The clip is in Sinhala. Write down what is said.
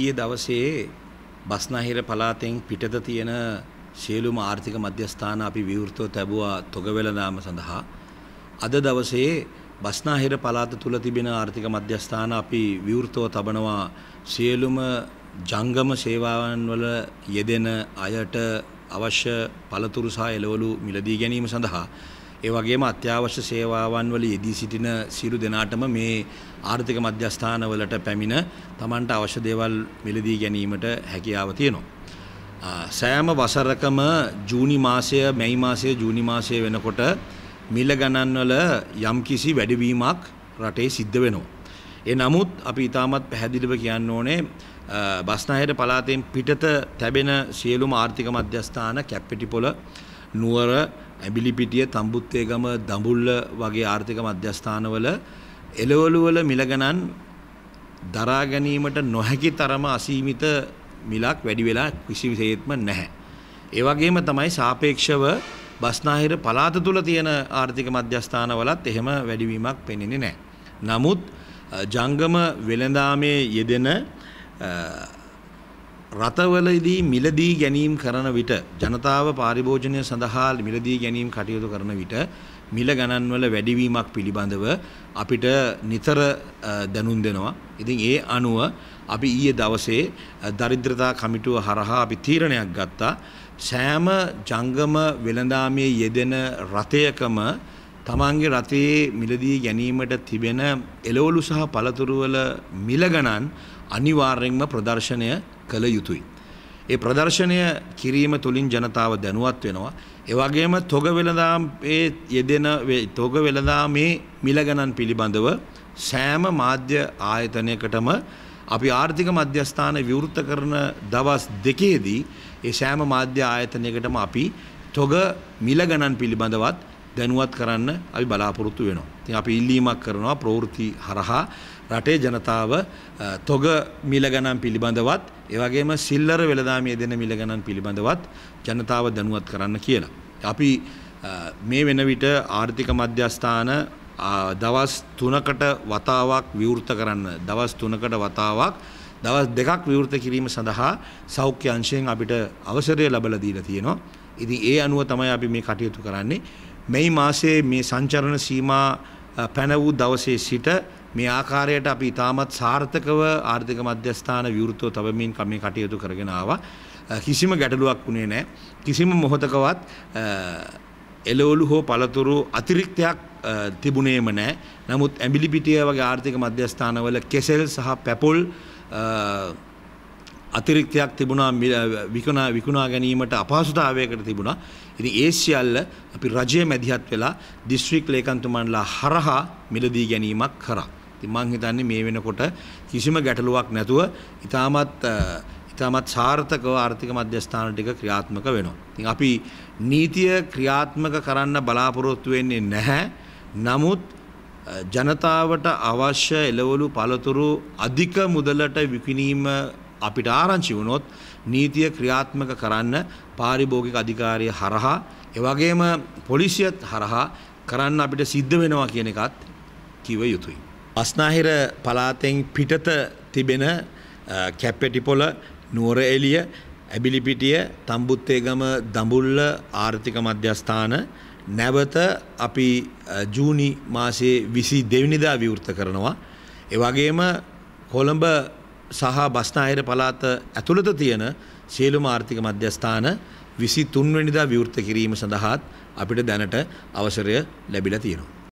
ඊයේ දවසේ බස්නාහිර පළාතෙන් පිටත තියෙන සියලුම ආර්ථික මධ්‍යස්ථාන අපි විවෘතව තැබුවා තොගවැලනාම සඳහා අද දවසේ බස්නාහිර පළාත තුල තිබෙන ආර්ථික මධ්‍යස්ථාන අපි විවෘතව තබනවා සියලුම ජංගම සේවාවන් වල යෙදෙන අයට අවශ්‍ය පළතුරු සහ එළවලු මිලදී ගැනීම සඳහා ඒ වගේම අත්‍යවශ්‍ය සේවාවන් වල යෙදී සිටින සියලු දෙනාටම මේ ආර්ථික මධ්‍යස්ථානවලට පැමිණ Tamanට අවශ්‍ය දේවල් මිලදී ගැනීමට හැකියාව තියෙනවා. සෑම වසරකම ජූනි මාසය මැයි මාසය ජූනි මාසය වෙනකොට මිල ගණන්වල යම්කිසි වැඩිවීමක් රටේ සිද්ධ වෙනවා. ඒ නමුත් අපි ඉතාමත් පැහැදිලිව කියන්න ඕනේ බස්නාහයට පලාතෙන් පිටත තැබෙන සියලුම ආර්ථික මධ්‍යස්ථාන කැප්පිටිපොළ නුවර ඇබිලිපිටිය තම්බුත්තේගම දඹුල්ල වගේ ආර්ථික මධ්‍යස්ථානවල එළවලු වල මිල ගණන් දරා ගැනීමට නොහැකි තරම අසීමිත මිලක් වැඩි වෙලා කිසිසේත්ම නැහැ. ඒ වගේම තමයි සාපේක්ෂව බස්නාහිර පළාත තුල තියෙන ආර්ථික මධ්‍යස්ථානවලත් එහෙම වැඩිවීමක් පෙනෙන්නේ නැහැ. නමුත් ජංගම වෙළඳාමේ යෙදෙන රටවලදී මිලදී ගැනීම් කරන විට ජනතාව පාරිභෝජනය සඳහා මිලදී ගැනීම් කටයුතු කරන විට මිල ගණන්වල වැඩිවීමක් පිළිබඳව අපිට නිතර දැනුම් දෙනවා. ඉතින් ඒ අනුව අපි ඊයේ දවසේ දරිද්‍රතා කමිටුව හරහා අපි තීරණයක් ගත්තා. සෑම ජංගම වෙළඳාමේ යෙදෙන රථයකම තමන්ගේ රටේ මිලදී ගැනීමට තිබෙන එළවලු සහ පළතුරුවල මිල ගණන් අනිවාර්යෙන්ම ප්‍රදර්ශනය කළ යුතුයි. ඒ ප්‍රදර්ශනය කිරීම තුළින් ජනතාව දැනුවත් වෙනවා. ඒ වගේම තොග වෙළඳාමේ යෙදෙන තොග වෙළඳාමේ මිල ගණන් පිළිබඳව සෑම මාධ්‍ය ආයතනයකටම අපි ආර්ථික මධ්‍යස්ථාන විවෘත කරන දවස් දෙකේදී ඒ සෑම මාධ්‍ය ආයතනයකටම අපි තොග මිල ගණන් පිළිබඳවත් දැනුවත් කරන්න අපි බලාපොරොත්තු වෙනවා. ඉතින් අපි ඉල්ලීමක් කරනවා ප්‍රවෘත්ති හරහා රටේ ජනතාව තොග මිල ගණන් පිළිබඳවත් ඒ වගේම සිල්ලර වෙළඳාමයේ දෙන මිල ගණන් පිළිබඳවත් ජනතාව දැනුවත් කරන්න කියලා. අපි මේ වෙන විට ආර්ථික මධ්‍යස්ථාන දවස් 3කට වතාවක් විවෘත කරන්න දවස් 3කට වතාවක් දවස් දෙකක් විවෘත කිරීම සඳහා සෞඛ්‍ය අංශයෙන් අපිට අවසරය ලැබලා දීලා තියෙනවා. ඉතින් ඒ අනුව තමයි අපි මේ කටයුතු කරන්නේ. මෙයි මාසයේ මේ සංචරණ සීමා පැන වූ දවසේ සිට මේ ආකාරයට අපි ඉතාමත් සාර්ථකව ආර්ථික මධ්‍යස්ථාන විවෘතව තබමින් මේ කටයුතු කරගෙන ආවා. කිසිම ගැටලුවක් වුණේ නැහැ. කිසිම මොහොතකවත් එළවලු හෝ පළතුරු අතිරික්තයක් තිබුණේම නැහැ. නමුත් ඇඹිලිපිටිය වගේ ආර්ථික මධ්‍යස්ථානවල කෙසෙල් සහ පැපොල් අතිරික්තයක් තිබුණා විකුණා විකුණා ගැනීමට අපහසුතාවයකට තිබුණා. ඉතින් ඒ සියල්ල අපි රජයේ මැදිහත් වෙලා දිස්ත්‍රික් ලේකම්තුමන්ලා හරහා මිලදී ගැනීමක් කරා. ඉතින් මං හිතන්නේ මේ වෙනකොට කිසිම ගැටලුවක් නැතුව ඉතාමත් ඉතාමත් සාර්ථකව ආර්ථික මධ්‍යස්ථාන ටික ක්‍රියාත්මක වෙනවා. ඉතින් අපි නීතිය ක්‍රියාත්මක කරන්න බලාපොරොත්තු වෙන්නේ නැහැ. නමුත් ජනතාවට අවශ්‍ය එළවලු පළතුරු අධික මුදලට විකිණීම අපිට ආරංචි වුණොත් නීතිය ක්‍රියාත්මක කරන්න පාරිභෝගික අධිකාරිය හරහා එවගේම පොලිසියත් හරහා කරන්න අපිට සිද්ධ වෙනවා කියන එකත් කිව යුතුයි. අස්නාහිර පලාතෙන් පිටත තිබෙන කැප්පෙටිපොල නුවර එලිය ඇබිලිපිටිය තම්බුත්තේගම දඹුල්ල ආර්ථික මධ්‍යස්ථාන නැවත අපි ජූනි මාසයේ විසි දෙවිනිදා විවෘත කරනවා. එවගේම කොළඹ සහ බස්නාහිර පළාත ඇතුළත තියෙන සියලුම ආර්ථික මධ්‍යස්ථාන විසි තුන්වැනිදා විවෘත කිරීම සඳහාත් අපිට දැනට අවසරය ලැබිලා තියෙනවා.